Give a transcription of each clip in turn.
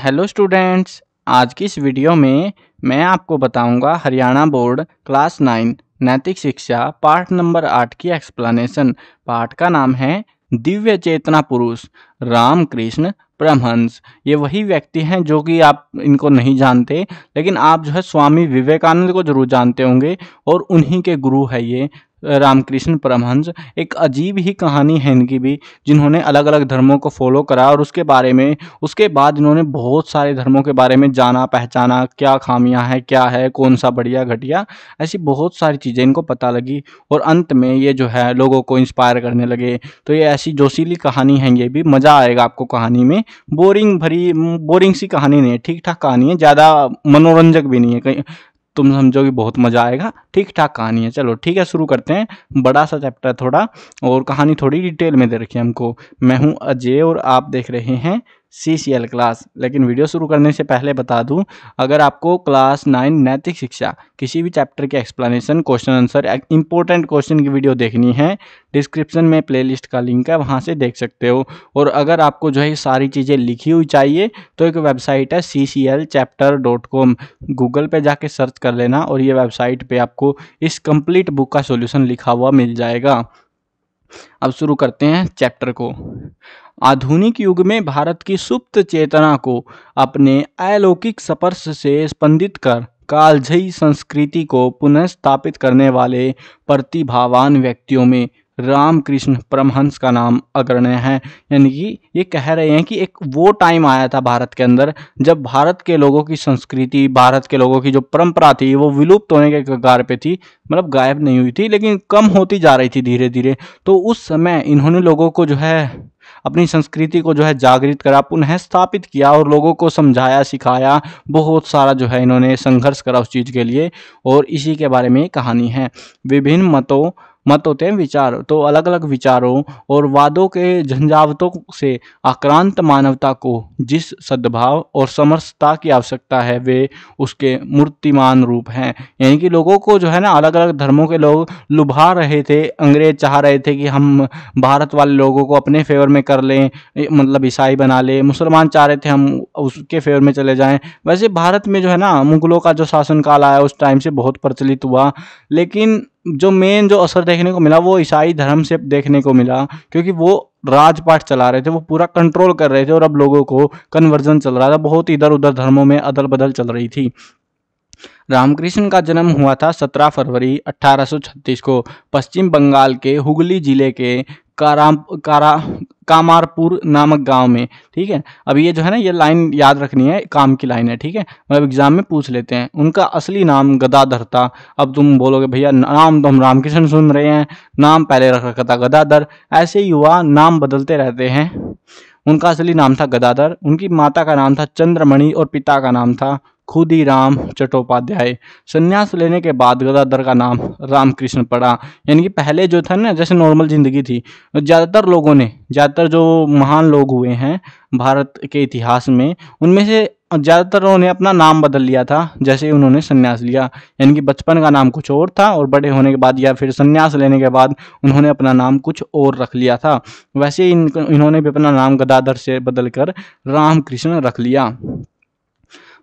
hello students आज की इस वीडियो में मैं आपको बताऊंगा हरियाणा बोर्ड क्लास नाइन नैतिक शिक्षा पाठ नंबर आठ की एक्सप्लेनेशन पाठ का नाम है दिव्य चेतना पुरुष रामकृष्ण परमहंस ये वही व्यक्ति हैं जो कि आप इनको नहीं जानते लेकिन आप जो है स्वामी विवेकानंद को जरूर जानते होंगे और उन्हीं के गुरु है ये रामकृष्ण परमहंस एक अजीब ही कहानी है इनकी भी जिन्होंने अलग अलग धर्मों को फॉलो करा और उसके बारे में उसके बाद इन्होंने बहुत सारे धर्मों के बारे में जाना पहचाना क्या खामियां हैं क्या है कौन सा बढ़िया घटिया ऐसी बहुत सारी चीज़ें इनको पता लगी और अंत में ये जो है लोगों को इंस्पायर करने लगे तो ये ऐसी जोशीली कहानी है ये भी मज़ा आएगा आपको कहानी में बोरिंग भरी बोरिंग सी कहानी नहीं है ठीक ठाक कहानी है ज़्यादा मनोरंजक भी नहीं है कहीं तुम समझोगे बहुत मज़ा आएगा ठीक ठाक कहानी है चलो ठीक है शुरू करते हैं बड़ा सा चैप्टर थोड़ा और कहानी थोड़ी डिटेल में दे रखी है हमको मैं हूँ अजय और आप देख रहे हैं सी सी एल क्लास लेकिन वीडियो शुरू करने से पहले बता दूं अगर आपको क्लास नाइन नैतिक शिक्षा किसी भी चैप्टर के explanation question answer important question की वीडियो देखनी है डिस्क्रिप्शन में प्लेलिस्ट का लिंक है वहाँ से देख सकते हो और अगर आपको जो है सारी चीज़ें लिखी हुई चाहिए तो एक वेबसाइट है C C L chapter dot com Google पर जाके सर्च कर लेना और ये वेबसाइट पर आपको इस कंप्लीट बुक का सोल्यूशन लिखा हुआ मिल जाएगा अब शुरू करते हैं चैप्टर को आधुनिक युग में भारत की सुप्त चेतना को अपने अलौकिक स्पर्श से स्पंदित कर कालजयी संस्कृति को पुनः स्थापित करने वाले प्रतिभावान व्यक्तियों में रामकृष्ण परमहंस का नाम अग्रण्य है यानी कि ये कह रहे हैं कि एक वो टाइम आया था भारत के अंदर जब भारत के लोगों की संस्कृति भारत के लोगों की जो परंपरा थी वो विलुप्त होने के कगार पे थी मतलब गायब नहीं हुई थी लेकिन कम होती जा रही थी धीरे धीरे तो उस समय इन्होंने लोगों को जो है अपनी संस्कृति को जो है जागृत करा पुनः स्थापित किया और लोगों को समझाया सिखाया बहुत सारा जो है इन्होंने संघर्ष करा उस चीज़ के लिए और इसी के बारे में कहानी है विभिन्न मतों मत होते हैं विचार तो अलग अलग विचारों और वादों के झंझावतों से आक्रांत मानवता को जिस सद्भाव और समरसता की आवश्यकता है वे उसके मूर्तिमान रूप हैं यानी कि लोगों को जो है ना अलग अलग धर्मों के लोग लुभा रहे थे अंग्रेज चाह रहे थे कि हम भारत वाले लोगों को अपने फेवर में कर लें मतलब ईसाई बना लें मुसलमान चाह रहे थे हम उसके फेवर में चले जाएँ वैसे भारत में जो है ना मुगलों का जो शासनकाल आया उस टाइम से बहुत प्रचलित हुआ लेकिन जो मेन जो असर देखने को मिला वो ईसाई धर्म से देखने को मिला क्योंकि वो राजपाठ चला रहे थे वो पूरा कंट्रोल कर रहे थे और अब लोगों को कन्वर्जन चल रहा था बहुत इधर उधर धर्मों में अदल बदल चल रही थी रामकृष्ण का जन्म हुआ था 17 फरवरी 1836 को पश्चिम बंगाल के हुगली जिले के काराम कारा कामारपुर नामक गांव में ठीक है अब ये जो है ना ये लाइन याद रखनी है काम की लाइन है ठीक है मतलब एग्जाम में पूछ लेते हैं उनका असली नाम गदाधर था अब तुम बोलोगे भैया नाम तो हम रामकृष्ण सुन रहे हैं नाम पहले रख रखा था गदाधर ऐसे युवा नाम बदलते रहते हैं उनका असली नाम था गदाधर उनकी माता का नाम था चंद्रमणि और पिता का नाम था खुद ही राम चट्टोपाध्याय संन्यास लेने के बाद गदाधर का नाम रामकृष्ण पड़ा यानी कि पहले जो था ना जैसे नॉर्मल ज़िंदगी थी ज़्यादातर लोगों ने ज़्यादातर जो महान लोग हुए हैं भारत के इतिहास में उनमें से ज़्यादातर उन्होंने अपना नाम बदल लिया था जैसे ही उन्होंने संन्यास लिया यानी कि बचपन का नाम कुछ और था और बड़े होने के बाद या फिर संन्यास लेने के बाद उन्होंने अपना नाम कुछ और रख लिया था वैसे ही इन, इन्होंने भी अपना नाम गदाधर से बदल कर रामकृष्ण रख लिया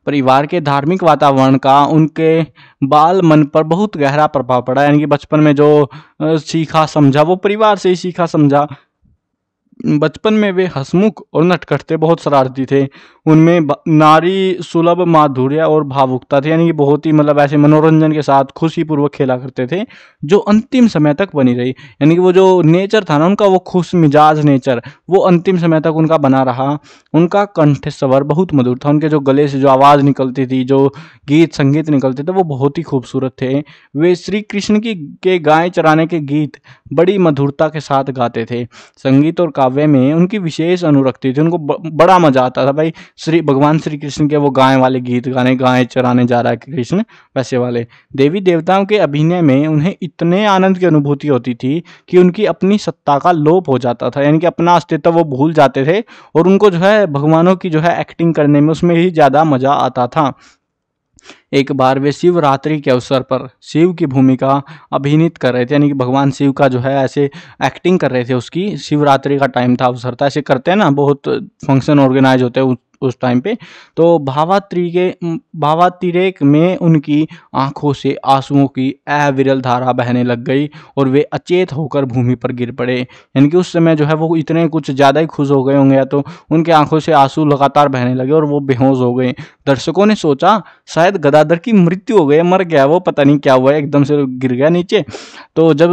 परिवार के धार्मिक वातावरण का उनके बाल मन पर बहुत गहरा प्रभाव पड़ा यानी कि बचपन में जो सीखा समझा वो परिवार से ही सीखा समझा बचपन में वे हसमुख और नटखट थे बहुत शरारती थे उनमें नारी सुलभ माधुर्य और भावुकता थी यानी कि बहुत ही मतलब ऐसे मनोरंजन के साथ खुशी पूर्वक खेला करते थे जो अंतिम समय तक बनी रही यानी कि वो जो नेचर था ना उनका वो खुश मिजाज नेचर वो अंतिम समय तक उनका बना रहा उनका कंठ स्वर बहुत मधुर था उनके जो गले से जो आवाज़ निकलती थी जो गीत संगीत निकलते थे वो बहुत ही खूबसूरत थे वे श्री कृष्ण की के गाय चराने के गीत बड़ी मधुरता के साथ गाते थे संगीत और काव्य में उनकी विशेष अनुरक्ति थी उनको बड़ा मजा आता था भाई श्री भगवान श्री कृष्ण के वो गाय वाले गीत गाने गाय चराने जा रहा है कृष्ण वैसे वाले देवी देवताओं के अभिनय में उन्हें इतने आनंद की अनुभूति होती थी कि उनकी अपनी सत्ता का लोप हो जाता था यानी कि अपना अस्तित्व वो भूल जाते थे और उनको जो है भगवानों की जो है एक्टिंग करने में उसमें ही ज़्यादा मज़ा आता था एक बार वे शिवरात्रि के अवसर पर शिव की भूमिका अभिनीत कर रहे थे यानी कि भगवान शिव का जो है ऐसे एक्टिंग कर रहे थे उसकी शिवरात्रि का टाइम था अवसर था ऐसे करते हैं ना बहुत फंक्शन ऑर्गेनाइज होते हैं उस टाइम पे तो भावा भावातिरेक में उनकी आंखों से आंसुओं की अविरल धारा बहने लग गई और वे अचेत होकर भूमि पर गिर पड़े यानी कि उस समय जो है वो इतने कुछ ज़्यादा ही खुश हो गए होंगे तो उनकी आंखों से आंसू लगातार बहने लगे और वो बेहोश हो गए दर्शकों ने सोचा शायद गदाधर की मृत्यु हो गई मर गया वो पता नहीं क्या हुआ एकदम से गिर गया नीचे तो जब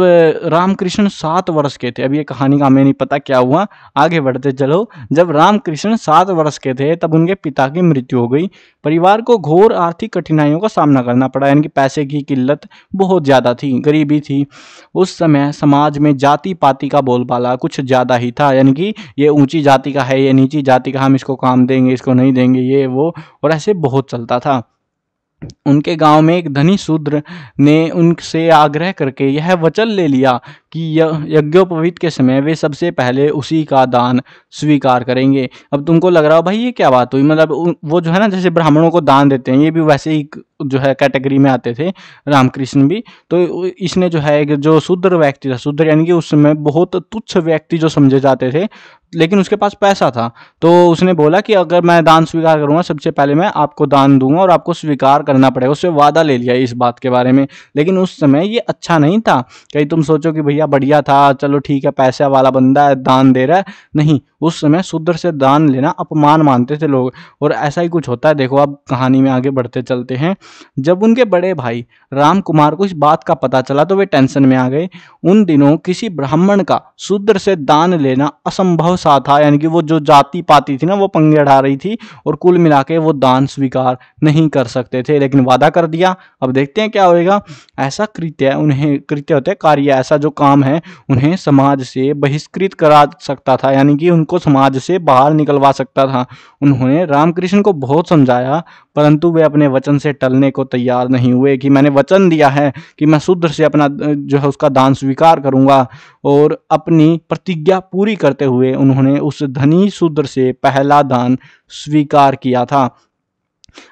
रामकृष्ण सात वर्ष के थे अब ये कहानी का हमें नहीं पता क्या हुआ आगे बढ़ते चलो जब रामकृष्ण सात वर्ष के थे तब उनके पिता की मृत्यु हो गई परिवार को घोर आर्थिक कठिनाइयों का सामना करना पड़ा यानी कि पैसे की किल्लत बहुत ज़्यादा थी गरीबी थी उस समय समाज में जाति पाति का बोलबाला कुछ ज़्यादा ही था यानी कि ये ऊंची जाति का है ये नीची जाति का हम इसको काम देंगे इसको नहीं देंगे ये वो और ऐसे बहुत चलता था उनके गांव में एक धनी शूद्र ने उनसे आग्रह करके यह वचन ले लिया कि यज्ञोपवीत के समय वे सबसे पहले उसी का दान स्वीकार करेंगे अब तुमको लग रहा हो भाई ये क्या बात हुई मतलब वो जो है ना जैसे ब्राह्मणों को दान देते हैं ये भी वैसे ही जो है कैटेगरी में आते थे रामकृष्ण भी तो इसने जो है जो शूद्र व्यक्ति था शूद्र यानी कि उसमें बहुत तुच्छ व्यक्ति जो समझे जाते थे लेकिन उसके पास पैसा था तो उसने बोला कि अगर मैं दान स्वीकार करूंगा सबसे पहले मैं आपको दान दूंगा और आपको स्वीकार करना पड़ेगा उससे वादा ले लिया इस बात के बारे में लेकिन उस समय ये अच्छा नहीं था कहीं तुम सोचो कि भैया बढ़िया था चलो ठीक है पैसा वाला बंदा है दान दे रहा है नहीं उस समय शूद्र से दान लेना अपमान मानते थे लोग और ऐसा ही कुछ होता है देखो आप कहानी में आगे बढ़ते चलते हैं जब उनके बड़े भाई राम कुमार को इस बात का पता चला तो वे टेंशन में आ गए उन दिनों किसी ब्राह्मण का शूद्र से दान लेना असंभव सा था यानी कि वो जो जाति पाती थी ना वो पंगे अड़ा रही थी और कुल मिला के वो दान स्वीकार नहीं कर सकते थे लेकिन वादा कर दिया अब देखते हैं क्या होएगा ऐसा कृत्य उन्हें कृत्य होते कार्य ऐसा जो काम है उन्हें समाज से बहिष्कृत करा सकता था यानी कि उनको समाज से बाहर निकलवा सकता था उन्होंने रामकृष्ण को बहुत समझाया परंतु वे अपने वचन से टल बदलने को तैयार नहीं हुए कि मैंने वचन दिया है कि मैं शूद्र से अपना जो है उसका दान स्वीकार करूंगा और अपनी प्रतिज्ञा पूरी करते हुए उन्होंने उस धनी शूद्र से पहला दान स्वीकार किया था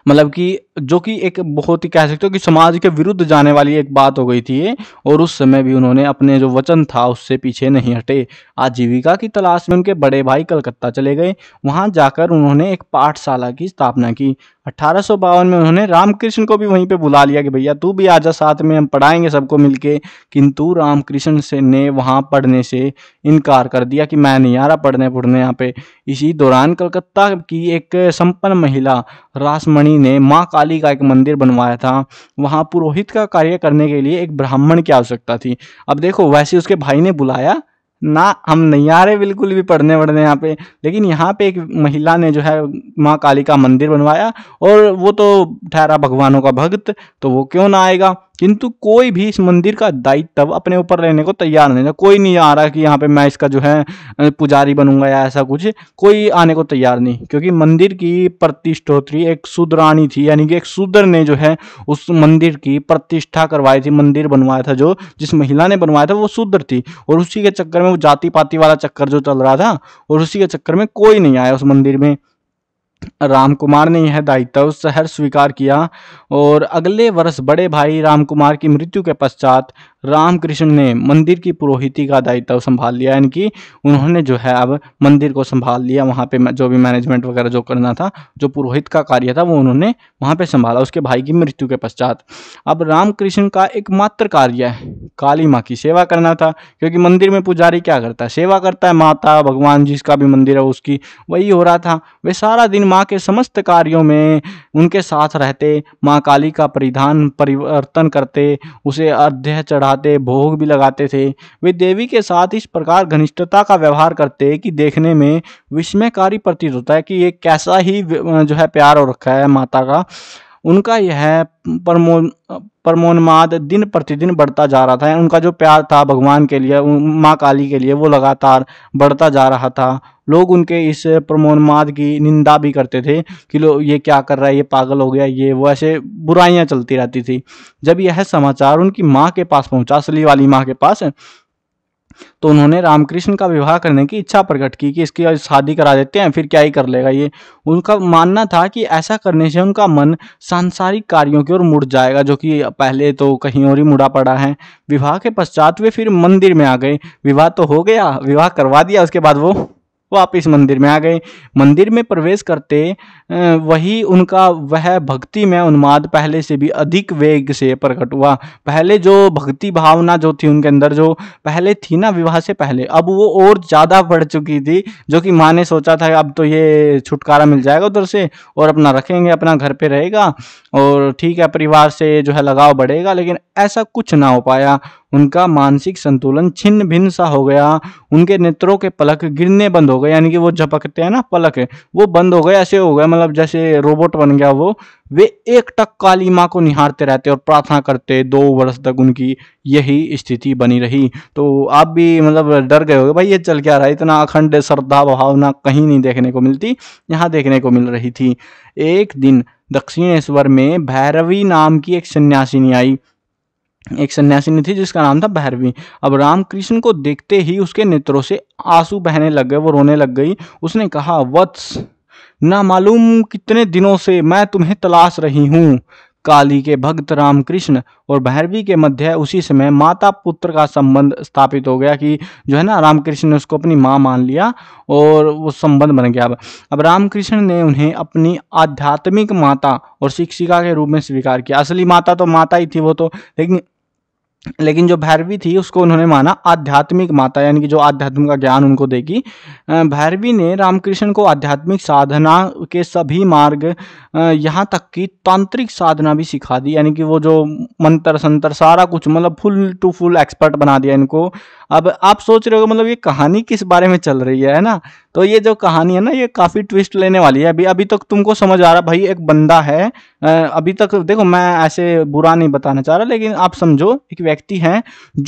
मतलब कि जो कि एक बहुत ही कह सकते हो कि समाज के विरुद्ध जाने वाली एक बात हो गई थी और उस समय भी उन्होंने अपने जो वचन था उससे पीछे नहीं हटे आजीविका की तलाश में उनके बड़े भाई कलकत्ता चले गए वहां जाकर उन्होंने एक पाठशाला की स्थापना की अठारह में उन्होंने रामकृष्ण को भी वहीं पे बुला लिया कि भैया तू भी आजा साथ में हम पढ़ाएंगे सबको मिलके किंतु रामकृष्ण से ने वहाँ पढ़ने से इनकार कर दिया कि मैं नहीं आ रहा पढ़ने पढ़ने यहाँ पे इसी दौरान कलकत्ता की एक संपन्न महिला रासमणि ने माँ काली का एक मंदिर बनवाया था वहाँ पुरोहित का कार्य करने के लिए एक ब्राह्मण की आवश्यकता थी अब देखो वैसे उसके भाई ने बुलाया ना हम नहीं आ रहे बिल्कुल भी पढ़ने वढ़ने यहाँ पे लेकिन यहाँ पे एक महिला ने जो है माँ काली का मंदिर बनवाया और वो तो ठहरा भगवानों का भक्त तो वो क्यों ना आएगा किंतु कोई भी इस मंदिर का दायित्व अपने ऊपर लेने को तैयार नहीं था कोई नहीं आ रहा कि यहाँ पे मैं इसका जो है पुजारी बनूंगा या ऐसा कुछ कोई आने को तैयार नहीं क्योंकि मंदिर की प्रतिष्ठोत्री एक सुदरानी थी यानी कि एक सुदर ने जो है उस मंदिर की प्रतिष्ठा करवाई थी मंदिर बनवाया था जो जिस महिला ने बनवाया था वो सुदर थी और उसी के चक्कर में वो जाति पाति वाला चक्कर जो चल रहा था और उसी के चक्कर में कोई नहीं आया उस मंदिर में राम कुमार ने यह दायित्व शहर स्वीकार किया और अगले वर्ष बड़े भाई राम कुमार की मृत्यु के पश्चात रामकृष्ण ने मंदिर की पुरोहिती का दायित्व संभाल लिया यानी कि उन्होंने जो है अब मंदिर को संभाल लिया वहाँ पे जो भी मैनेजमेंट वगैरह जो करना था जो पुरोहित का कार्य था वो उन्होंने वहाँ पे संभाला उसके भाई की मृत्यु के पश्चात अब रामकृष्ण का एकमात्र कार्य है काली माँ की सेवा करना था क्योंकि मंदिर में पुजारी क्या करता है सेवा करता है माता भगवान जिसका भी मंदिर है उसकी वही हो रहा था वे सारा दिन माँ के समस्त कार्यों में उनके साथ रहते माँ काली का परिधान परिवर्तन करते उसे अर्ध्य चढ़ा खाते भोग भी लगाते थे वे देवी के साथ इस प्रकार घनिष्ठता का व्यवहार करते कि देखने में विस्मयकारी प्रतीत होता है कि ये कैसा ही जो है प्यार और रखा है माता का उनका यह परमोन्माद दिन प्रतिदिन बढ़ता जा रहा था उनका जो प्यार था भगवान के लिए माँ काली के लिए वो लगातार बढ़ता जा रहा था लोग उनके इस प्रमोन्माद की निंदा भी करते थे कि लो ये क्या कर रहा है ये पागल हो गया ये वो ऐसे बुराइयाँ चलती रहती थी जब यह समाचार उनकी माँ के पास पहुँचा असली वाली माँ के पास तो उन्होंने रामकृष्ण का विवाह करने की इच्छा प्रकट की कि इसकी शादी करा देते हैं फिर क्या ही कर लेगा ये उनका मानना था कि ऐसा करने से उनका मन सांसारिक कार्यों की ओर मुड़ जाएगा जो कि पहले तो कहीं और ही मुड़ा पड़ा है विवाह के पश्चात वे फिर मंदिर में आ गए विवाह तो हो गया विवाह करवा दिया उसके बाद वो वापस मंदिर में आ गए मंदिर में प्रवेश करते वही उनका वह भक्ति में उन्माद पहले से भी अधिक वेग से प्रकट हुआ पहले जो भक्ति भावना जो थी उनके अंदर जो पहले थी ना विवाह से पहले अब वो और ज़्यादा बढ़ चुकी थी जो कि माँ ने सोचा था अब तो ये छुटकारा मिल जाएगा उधर से और अपना रखेंगे अपना घर पर रहेगा और ठीक है परिवार से जो है लगाव बढ़ेगा लेकिन ऐसा कुछ ना हो पाया उनका मानसिक संतुलन छिन्न भिन्न सा हो गया उनके नेत्रों के पलक गिरने बंद हो गए यानी कि वो झपकते हैं ना पलक है वो बंद हो गए ऐसे हो गए मतलब जैसे रोबोट बन गया वो वे एक टक काली माँ को निहारते रहते और प्रार्थना करते दो वर्ष तक उनकी यही स्थिति बनी रही तो आप भी मतलब डर गए हो भाई ये चल क्या रहा है इतना अखंड श्रद्धा भावना कहीं नहीं देखने को मिलती यहाँ देखने को मिल रही थी एक दिन दक्षिणेश्वर में भैरवी नाम की एक सन्यासिनी आई एक सन्यासिनी थी जिसका नाम था भैरवी अब रामकृष्ण को देखते ही उसके नेत्रों से आंसू बहने लग गए वो रोने लग गई उसने कहा वत्स ना मालूम कितने दिनों से मैं तुम्हें तलाश रही हूँ काली के भक्त रामकृष्ण और भैरवी के मध्य उसी समय माता पुत्र का संबंध स्थापित हो गया कि जो है ना रामकृष्ण ने उसको अपनी माँ मान लिया और वो संबंध बन गया अब अब रामकृष्ण ने उन्हें अपनी आध्यात्मिक माता और शिक्षिका के रूप में स्वीकार किया असली माता तो माता ही थी वो तो लेकिन लेकिन जो भैरवी थी उसको उन्होंने माना आध्यात्मिक माता यानी कि जो आध्यात्म का ज्ञान उनको देगी भैरवी ने रामकृष्ण को आध्यात्मिक साधना के सभी मार्ग यहाँ तक कि तांत्रिक साधना भी सिखा दी यानी कि वो जो मंत्र संतर सारा कुछ मतलब फुल टू फुल एक्सपर्ट बना दिया इनको अब आप सोच रहे हो मतलब ये कहानी किस बारे में चल रही है ना तो ये जो कहानी है ना ये काफ़ी ट्विस्ट लेने वाली है अभी अभी तक तुमको समझ आ रहा भाई एक बंदा है अभी तक देखो मैं ऐसे बुरा नहीं बताना चाह रहा लेकिन आप समझो एक व्यक्ति है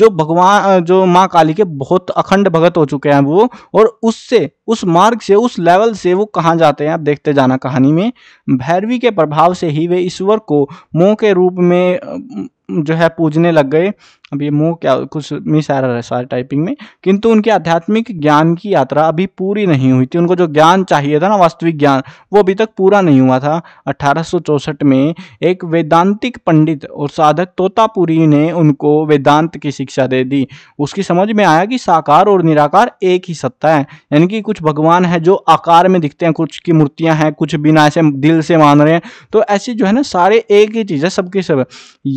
जो भगवान जो माँ काली के बहुत अखंड भगत हो चुके हैं वो और उससे उस मार्ग से उस लेवल से वो कहाँ जाते हैं आप देखते जाना कहानी में भैरवी के प्रभाव से ही वे ईश्वर को मोह के रूप में जो है पूजने लग गए अब ये मोह क्या कुछ मिस आ रहा है सारे टाइपिंग में किंतु उनके आध्यात्मिक ज्ञान की यात्रा अभी पूरी नहीं हुई थी उनको जो ज्ञान चाहिए था ना वास्तविक ज्ञान वो अभी तक पूरा नहीं हुआ था अठारह में एक वेदांतिक पंडित और साधक तोतापुरी ने उनको वेदांत की शिक्षा दे दी उसकी समझ में आया कि साकार और निराकार एक ही सत्ता है यानी कि कुछ भगवान है जो आकार में दिखते हैं कुछ की मूर्तियाँ हैं कुछ बिना ऐसे दिल से मान रहे हैं तो ऐसी जो है ना सारे एक ही चीज़ है सबके सब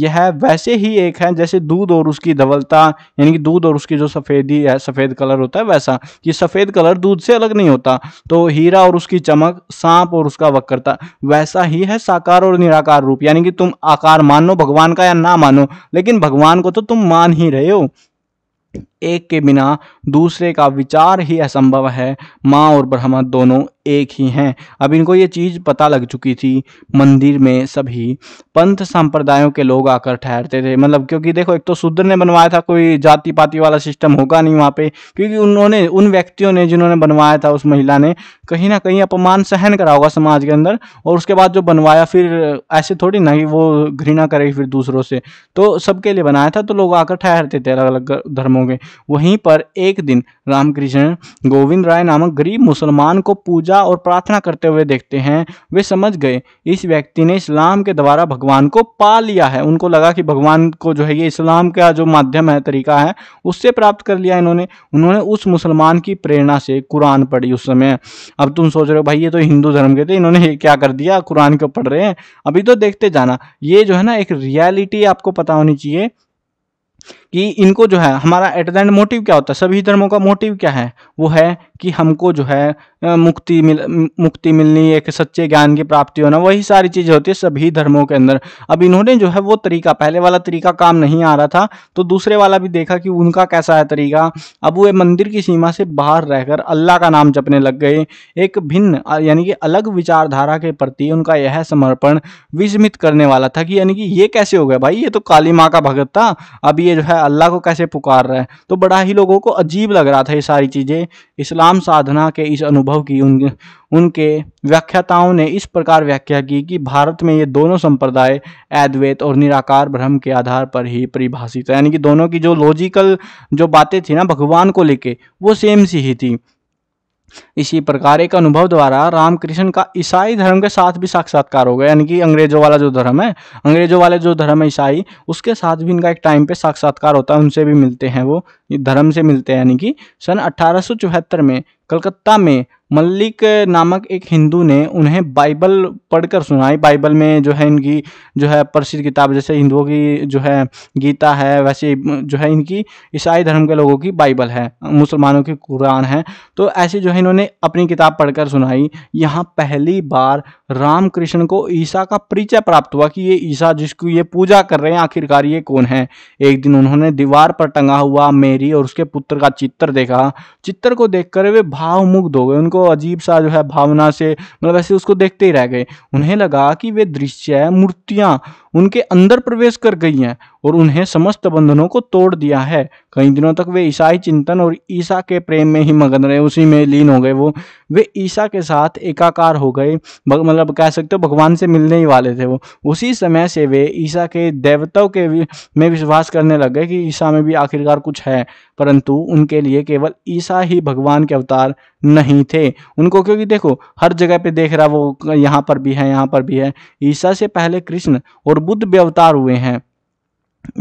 यह वैसे ही एक है जैसे दूध और और उसकी धवलता यानी कि दूध और उसकी जो सफ़ेदी है सफ़ेद कलर होता है वैसा कि सफ़ेद कलर दूध से अलग नहीं होता तो हीरा और उसकी चमक सांप और उसका वक्रता वैसा ही है साकार और निराकार रूप यानी कि तुम आकार मानो भगवान का या ना मानो लेकिन भगवान को तो तुम मान ही रहे हो एक के बिना दूसरे का विचार ही असंभव है माँ और ब्रह्मा दोनों एक ही हैं अब इनको ये चीज़ पता लग चुकी थी मंदिर में सभी पंथ संप्रदायों के लोग आकर ठहरते थे मतलब क्योंकि देखो एक तो शूद्र ने बनवाया था कोई जाति पाति वाला सिस्टम होगा नहीं वहाँ पे क्योंकि उन्होंने उन व्यक्तियों ने जिन्होंने बनवाया था उस महिला ने कहीं ना कहीं अपमान सहन करा होगा समाज के अंदर और उसके बाद जो बनवाया फिर ऐसे थोड़ी ना कि वो घृणा करेगी फिर दूसरों से तो सबके लिए बनाया था तो लोग आकर ठहरते थे अलग अलग धर्मों के वहीं पर एक दिन रामकृष्ण गोविंद राय नामक गरीब मुसलमान को पूजा और प्रार्थना करते हुए देखते हैं वे समझ गए इस व्यक्ति ने इस्लाम के द्वारा भगवान को पा लिया है उनको लगा कि भगवान को जो है ये इस्लाम का जो माध्यम है तरीका है उससे प्राप्त कर लिया इन्होंने उन्होंने उस मुसलमान की प्रेरणा से कुरान पढ़ी उस समय अब तुम सोच रहे हो भाई ये तो हिंदू धर्म के थे इन्होंने क्या कर दिया कुरान क्यों पढ़ रहे हैं अभी तो देखते जाना ये जो है ना एक रियलिटी आपको पता होनी चाहिए कि इनको जो है हमारा एट द एंड मोटिव क्या होता है सभी धर्मों का मोटिव क्या है वो है कि हमको जो है मुक्ति मिल मुक्ति मिलनी एक सच्चे ज्ञान की प्राप्ति होना वही सारी चीज़ें होती है सभी धर्मों के अंदर अब इन्होंने जो है वो तरीका पहले वाला तरीका काम नहीं आ रहा था तो दूसरे वाला भी देखा कि उनका कैसा है तरीका अब वो मंदिर की सीमा से बाहर रहकर अल्लाह का नाम जपने लग गए एक भिन्न यानी कि अलग विचारधारा के प्रति उनका यह समर्पण विस्मित करने वाला था कि यानी कि ये कैसे हो गया भाई ये तो काली माँ का भगत था अब ये जो है है अल्लाह को कैसे पुकार रहा है तो बड़ा ही लोगों को अजीब लग रहा था ये सारी चीज़ें इस्लाम साधना के इस अनुभव की उन उनके व्याख्याताओं ने इस प्रकार व्याख्या की कि भारत में ये दोनों संप्रदाय अद्वैत और निराकार ब्रह्म के आधार पर ही परिभाषित है यानी कि दोनों की जो लॉजिकल जो बातें थी ना भगवान को लेके वो सेम सी ही थी इसी प्रकार एक अनुभव द्वारा रामकृष्ण का ईसाई धर्म के साथ भी साक्षात्कार हो गया यानी कि अंग्रेजों वाला जो धर्म है अंग्रेजों वाले जो धर्म है ईसाई उसके साथ भी इनका एक टाइम पे साक्षात्कार होता है उनसे भी मिलते हैं वो धर्म से मिलते हैं यानी कि सन अट्ठारह में कलकत्ता में मल्लिक नामक एक हिंदू ने उन्हें बाइबल पढ़कर सुनाई बाइबल में जो है इनकी जो है प्रसिद्ध किताब जैसे हिंदुओं की जो है गीता है वैसे जो है इनकी ईसाई धर्म के लोगों की बाइबल है मुसलमानों की कुरान है तो ऐसे जो है इन्होंने अपनी किताब पढ़कर सुनाई यहाँ पहली बार रामकृष्ण को ईसा का परिचय प्राप्त हुआ कि ये ईसा जिसको ये पूजा कर रहे हैं आखिरकार ये कौन है एक दिन उन्होंने दीवार पर टंगा हुआ मेरी और उसके पुत्र का चित्र देखा चित्र को देख वे भाव मुग्ध हो गए उनको अजीब सा जो है भावना से मतलब ऐसे उसको देखते ही रह गए उन्हें लगा कि वे दृश्य मूर्तियाँ उनके अंदर प्रवेश कर गई हैं और उन्हें समस्त बंधनों को तोड़ दिया है कई दिनों तक वे ईसाई चिंतन और ईसा के प्रेम में ही मगन रहे उसी में लीन हो गए वो वे ईसा के साथ एकाकार हो गए मतलब कह सकते हो भगवान से मिलने ही वाले थे वो उसी समय से वे ईसा के देवताओं के में विश्वास करने लग गए कि ईसा में भी आखिरकार कुछ है परंतु उनके लिए केवल ईसा ही भगवान के अवतार नहीं थे उनको क्योंकि देखो हर जगह पे देख रहा वो यहाँ पर भी है यहाँ पर भी है ईसा से पहले कृष्ण और बुद्ध भी अवतार हुए हैं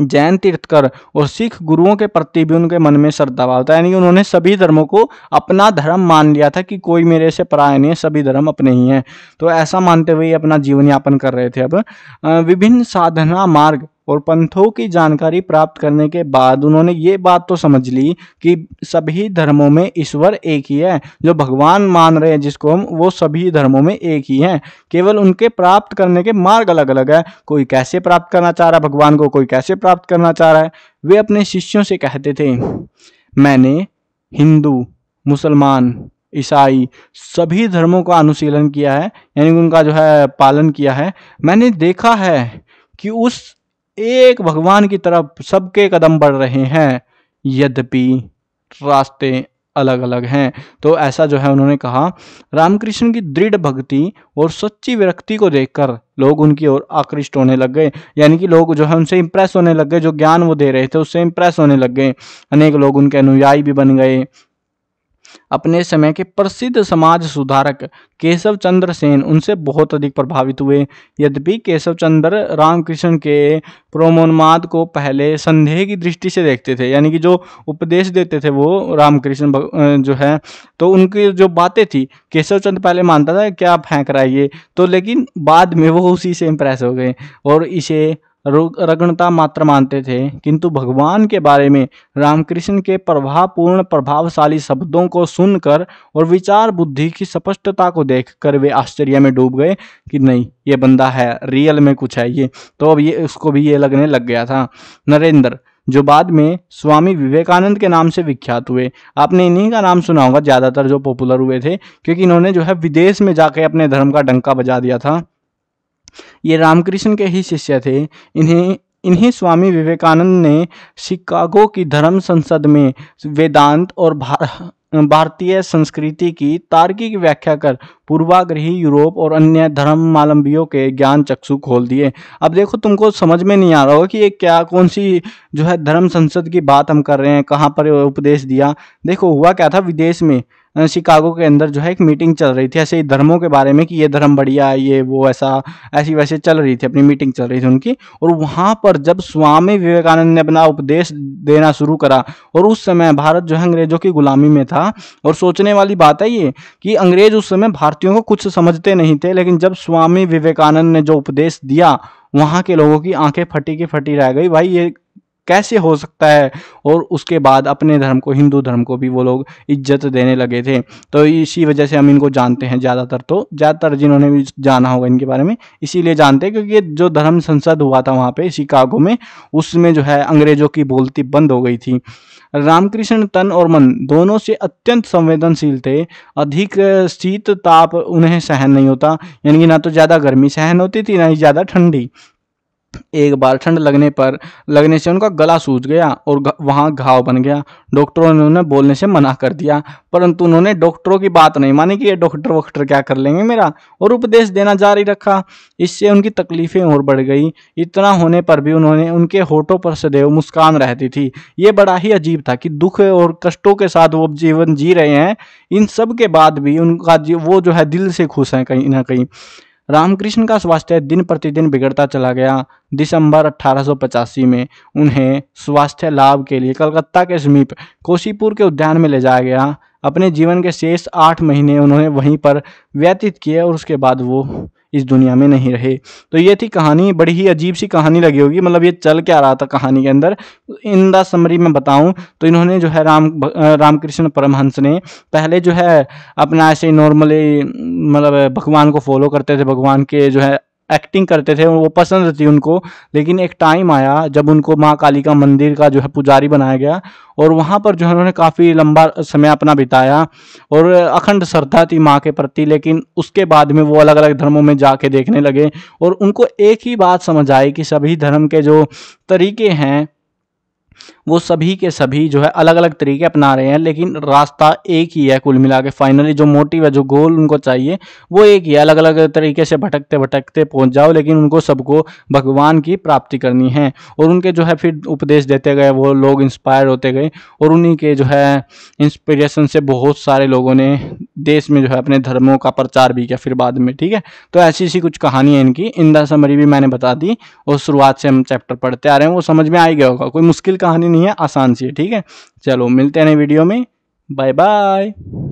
जैन तीर्थकर और सिख गुरुओं के प्रति भी उनके मन में श्रद्धा भाव था यानी कि उन्होंने सभी धर्मों को अपना धर्म मान लिया था कि कोई मेरे से पराया नहीं है सभी धर्म अपने ही हैं तो ऐसा मानते हुए अपना जीवन यापन कर रहे थे अब विभिन्न साधना मार्ग और पंथों की जानकारी प्राप्त करने के बाद उन्होंने ये बात तो समझ ली कि सभी धर्मों में ईश्वर एक ही है जो भगवान मान रहे हैं जिसको हम वो सभी धर्मों में एक ही हैं केवल उनके प्राप्त करने के मार्ग अलग अलग है कोई कैसे प्राप्त करना चाह रहा है भगवान को कोई कैसे प्राप्त करना चाह रहा है वे अपने शिष्यों से कहते थे मैंने हिंदू मुसलमान ईसाई सभी धर्मों का अनुशीलन किया है यानी उनका जो है पालन किया है मैंने देखा है कि उस एक भगवान की तरफ सबके कदम बढ़ रहे हैं यद्यपि रास्ते अलग अलग हैं तो ऐसा जो है उन्होंने कहा रामकृष्ण की दृढ़ भक्ति और सच्ची विरक्ति को देखकर लोग उनकी ओर आकृष्ट होने लग गए यानी कि लोग जो है उनसे इंप्रेस होने लग गए जो ज्ञान वो दे रहे थे उससे इंप्रेस होने लग गए अनेक लोग उनके अनुयायी भी बन गए अपने समय के प्रसिद्ध समाज सुधारक केशव चंद्र सेन उनसे बहुत अधिक प्रभावित हुए यद्यपि केशव चंद्र रामकृष्ण के प्रोमोन्माद को पहले संदेह की दृष्टि से देखते थे यानी कि जो उपदेश देते थे वो रामकृष्ण जो है तो उनकी जो बातें थी केशव चंद्र पहले मानता था क्या फेंक रहा है ये तो लेकिन बाद में वो उसी से इम्प्रेस हो गए और इसे रगणता मात्र मानते थे किंतु भगवान के बारे में रामकृष्ण के प्रभावपूर्ण प्रभावशाली शब्दों को सुनकर और विचार बुद्धि की स्पष्टता को देखकर वे आश्चर्य में डूब गए कि नहीं ये बंदा है रियल में कुछ है ये तो अब ये उसको भी ये लगने लग गया था नरेंद्र जो बाद में स्वामी विवेकानंद के नाम से विख्यात हुए आपने इन्हीं का नाम सुना होगा ज़्यादातर जो पॉपुलर हुए थे क्योंकि इन्होंने जो है विदेश में जाके अपने धर्म का डंका बजा दिया था ये रामकृष्ण के ही शिष्य थे इन्हें इन्हीं स्वामी विवेकानंद ने शिकागो की धर्म संसद में वेदांत और भार, भारतीय संस्कृति की तार्किक व्याख्या कर पूर्वाग्रही यूरोप और अन्य धर्मावलंबियों के ज्ञान चक्षु खोल दिए अब देखो तुमको समझ में नहीं आ रहा होगा कि ये क्या कौन सी जो है धर्म संसद की बात हम कर रहे हैं कहाँ पर उपदेश दिया देखो हुआ क्या था विदेश में शिकागो के अंदर जो है एक मीटिंग चल रही थी ऐसे ही धर्मों के बारे में कि ये धर्म बढ़िया ये वो ऐसा ऐसी वैसे चल रही थी अपनी मीटिंग चल रही थी उनकी और वहाँ पर जब स्वामी विवेकानंद ने अपना उपदेश देना शुरू करा और उस समय भारत जो है अंग्रेजों की गुलामी में था और सोचने वाली बात है ये कि अंग्रेज उस समय भारतीयों को कुछ समझते नहीं थे लेकिन जब स्वामी विवेकानंद ने जो उपदेश दिया वहाँ के लोगों की आंखें फटी की फटी रह गई भाई ये कैसे हो सकता है और उसके बाद अपने धर्म को हिंदू धर्म को भी वो लोग इज्जत देने लगे थे तो इसी वजह से हम इनको जानते हैं ज़्यादातर तो ज़्यादातर जिन्होंने भी जाना होगा इनके बारे में इसीलिए जानते हैं क्योंकि जो धर्म संसद हुआ था वहाँ पे शिकागो में उसमें जो है अंग्रेजों की बोलती बंद हो गई थी रामकृष्ण तन और मन दोनों से अत्यंत संवेदनशील थे अधिक शीत ताप उन्हें सहन नहीं होता यानी कि ना तो ज़्यादा गर्मी सहन होती थी ना ही ज़्यादा ठंडी एक बार ठंड लगने पर लगने से उनका गला सूज गया और वहाँ घाव बन गया डॉक्टरों ने उन्हें बोलने से मना कर दिया परंतु उन्होंने डॉक्टरों की बात नहीं मानी कि ये डॉक्टर वॉक्टर क्या कर लेंगे मेरा और उपदेश देना जारी रखा इससे उनकी तकलीफ़ें और बढ़ गई इतना होने पर भी उन्होंने उनके होठों पर सदैव मुस्कान रहती थी ये बड़ा ही अजीब था कि दुख और कष्टों के साथ वो जीवन जी रहे हैं इन सब के बाद भी उनका वो जो है दिल से खुश हैं कहीं ना कहीं रामकृष्ण का स्वास्थ्य दिन प्रतिदिन बिगड़ता चला गया दिसंबर अठारह में उन्हें स्वास्थ्य लाभ के लिए कलकत्ता के समीप कोसीपुर के उद्यान में ले जाया गया अपने जीवन के शेष आठ महीने उन्होंने वहीं पर व्यतीत किए और उसके बाद वो इस दुनिया में नहीं रहे तो ये थी कहानी बड़ी ही अजीब सी कहानी लगी होगी मतलब ये चल क्या रहा था कहानी के अंदर इन द समरी में बताऊं तो इन्होंने जो है राम रामकृष्ण परमहंस ने पहले जो है अपना ऐसे नॉर्मली मतलब भगवान को फॉलो करते थे भगवान के जो है एक्टिंग करते थे वो पसंद थी उनको लेकिन एक टाइम आया जब उनको माँ काली का मंदिर का जो है पुजारी बनाया गया और वहाँ पर जो है उन्होंने काफ़ी लंबा समय अपना बिताया और अखंड श्रद्धा थी माँ के प्रति लेकिन उसके बाद में वो अलग अलग धर्मों में जाके देखने लगे और उनको एक ही बात समझ आई कि सभी धर्म के जो तरीके हैं वो सभी के सभी जो है अलग अलग तरीके अपना रहे हैं लेकिन रास्ता एक ही है कुल मिला के फाइनली जो मोटिव है जो गोल उनको चाहिए वो एक ही है अलग अलग तरीके से भटकते भटकते पहुंच जाओ लेकिन उनको सबको भगवान की प्राप्ति करनी है और उनके जो है फिर उपदेश देते गए वो लोग इंस्पायर होते गए और उन्हीं के जो है इंस्पिरेशन से बहुत सारे लोगों ने देश में जो है अपने धर्मों का प्रचार भी किया फिर बाद में ठीक है तो ऐसी ऐसी कुछ कहानी है इनकी इंदा समरी भी मैंने बता दी और शुरुआत से हम चैप्टर पढ़ते आ रहे हैं वो समझ में आ ही गया होगा कोई मुश्किल कहानी नहीं करनी है आसान सी ठीक है चलो मिलते हैं वीडियो में बाय बाय